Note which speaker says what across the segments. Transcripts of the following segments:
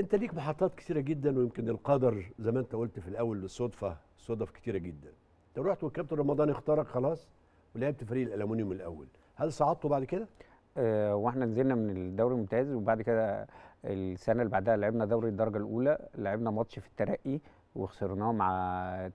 Speaker 1: انت ليك محطات كتيرة جدا ويمكن القدر زي ما انت قلت في الاول بالصدفة صدف كتيرة جدا انت رحت والكابتن رمضان اختارك خلاص ولعبت فريق الالومنيوم الاول هل صعدته بعد كده آه واحنا نزلنا من الدوري الممتاز وبعد كده السنه اللي
Speaker 2: بعدها لعبنا دوري الدرجه الاولى لعبنا ماتش في الترقي وخسرناه مع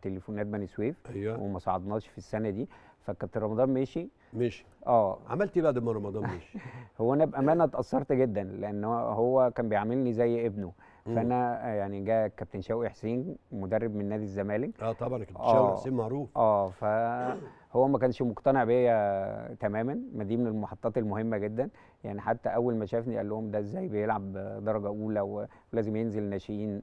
Speaker 2: تليفونات بني سويف ايوه وما صعدناش في السنه دي فكابتن رمضان مشي مشي اه عملت ايه بعد ما رمضان مشي؟ هو انا بامانه اتاثرت جدا لان هو كان بيعاملني زي ابنه فانا يعني جاء كابتن شوقي حسين مدرب من نادي الزمالك
Speaker 1: اه طبعا كابتن آه. شوقي حسين
Speaker 2: معروف اه فهو ما كانش مقتنع بيا تماما ما دي من المحطات المهمه جدا يعني حتى اول ما شافني قال لهم ده ازاي بيلعب درجه اولى ولازم ينزل ناشئين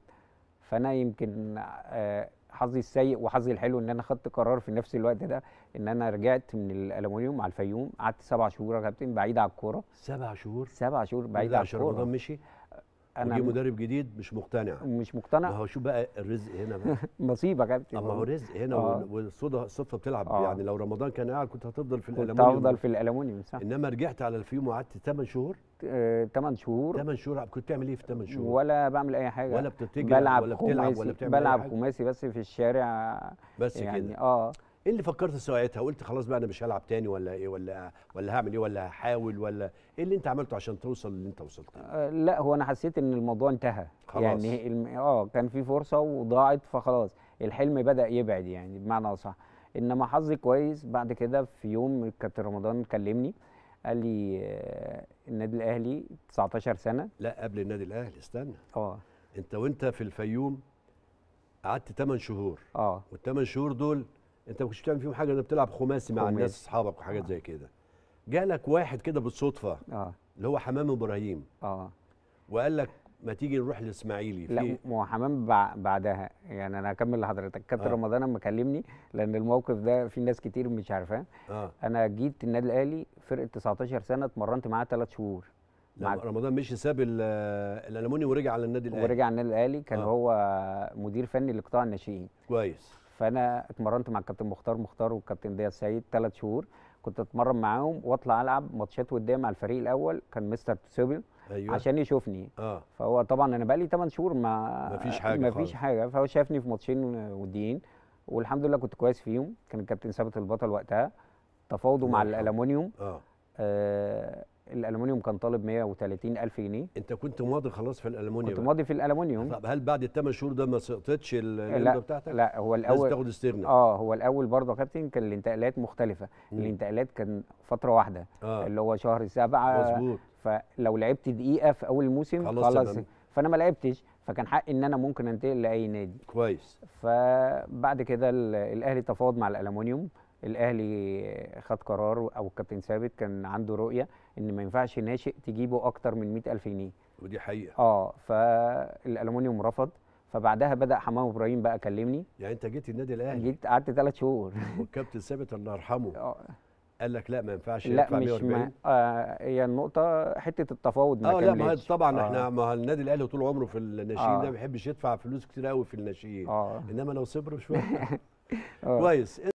Speaker 2: فانا يمكن آه، حظي السيء وحظي الحلو ان انا خدت قرار في نفس الوقت ده ان انا رجعت من الالومنيوم على الفيوم قعدت سبع شهور يا كابتن بعيد عن الكوره سبع شهور سبع شهور بعيد عن الكوره مشي
Speaker 1: انا وجي مدرب جديد مش مقتنع مش مقتنع ما هو شو بقى الرزق هنا بقى نصيبك يا كابتن ما هو رزق هنا آه. والصدى الصدفه بتلعب آه. يعني لو رمضان كان قاعد كنت هتفضل في الالومنيوم كنت هفضل في الالومنيوم صح انما رجعت على الفيوم وقعدت 8 شهور 8 آه، شهور 8 شهور كنت بتعمل ايه في 8 شهور؟ ولا بعمل اي حاجه ولا بتتجري ولا بتلعب ولا بتعمل بلعب خماسي بس في الشارع بس يعني كده اه ايه اللي فكرت ساعتها قلت خلاص بقى انا مش هلعب تاني ولا ايه ولا ولا هعمل ايه ولا هحاول ولا ايه اللي انت عملته عشان توصل اللي انت وصلت
Speaker 2: آه لا هو انا حسيت ان الموضوع انتهى خلاص. يعني الم... اه كان في فرصه وضاعت فخلاص الحلم بدا يبعد يعني بمعنى اصح انما حظي كويس بعد كده في يوم كابتن رمضان كلمني
Speaker 1: قال لي آه، النادي الاهلي 19 سنه لا قبل النادي الاهلي استنى اه انت وانت في الفيوم قعدت 8 شهور اه وال 8 شهور دول انت ما كنتش بتعمل فيهم حاجه انت بتلعب خماسي مع خماسي. الناس اصحابك وحاجات آه. زي كده جالك واحد كده بالصدفه آه. اللي هو حمام ابراهيم اه وقال لك ما تيجي نروح الاسماعيلي لا ما حمام بعدها يعني انا هكمل لحضرتك كابتن آه. رمضان اما
Speaker 2: كلمني لان الموقف ده في ناس كتير مش عارفاه آه. انا جيت النادي الاهلي فرقه 19 سنه اتمرنت معاه ثلاث شهور مع رمضان مشي ساب الالموني ورجع على النادي الاهلي ورجع على النادي الاهلي كان آه. هو مدير فني لقطاع الناشئين كويس فانا اتمرنت مع الكابتن مختار مختار والكابتن ديا سعيد ثلاث شهور كنت اتمرن معاهم واطلع العب ماتشات وديه مع الفريق الاول كان مستر تسوبل أيوة. عشان يشوفني آه. فهو طبعا انا بقالي 8 شهور ما مفيش حاجه مفيش خالص. حاجه فهو شافني في ماتشين وديين والحمد لله كنت كويس فيهم كان الكابتن ثابت البطل وقتها تفاوضه مع الالومنيوم آه. آه الالومنيوم كان طالب 130000 جنيه انت كنت ماضي خلاص في الالومنيوم كنت ماضي في الالومنيوم طب هل بعد الثمان شهور ده ما سقطتش النسبه بتاعتك؟ لا هو الاول لازم تاخد استغناء اه هو الاول برضه يا كابتن كان الانتقالات مختلفه مم. الانتقالات كان فتره واحده آه. اللي هو شهر سبعه مظبوط فلو لعبت دقيقه في اول الموسم خلاص, خلاص فانا ما لعبتش فكان حقي ان انا ممكن انتقل لاي نادي كويس فبعد كده الاهلي تفاوض مع الالومنيوم الاهلي خد قرار او الكابتن ثابت كان عنده رؤيه ان ما ينفعش ناشئ تجيبه اكتر من 100000 جنيه ودي حقيقه اه فالالومنيوم رفض فبعدها بدا حمام ابراهيم بقى كلمني
Speaker 1: يعني انت جيت النادي الاهلي
Speaker 2: جيت قعدت ثلاث شهور والكابتن ثابت الله يرحمه اه
Speaker 1: قال لك لا ما ينفعش لا يدفع 140 لا
Speaker 2: آه هي النقطه حته التفاوض ما اه لا ما طبعا آه. احنا
Speaker 1: ما النادي الاهلي طول عمره في الناشئين آه. ده ما بيحبش يدفع فلوس كتير قوي في الناشئين آه. انما لو صبروا شويه آه. كويس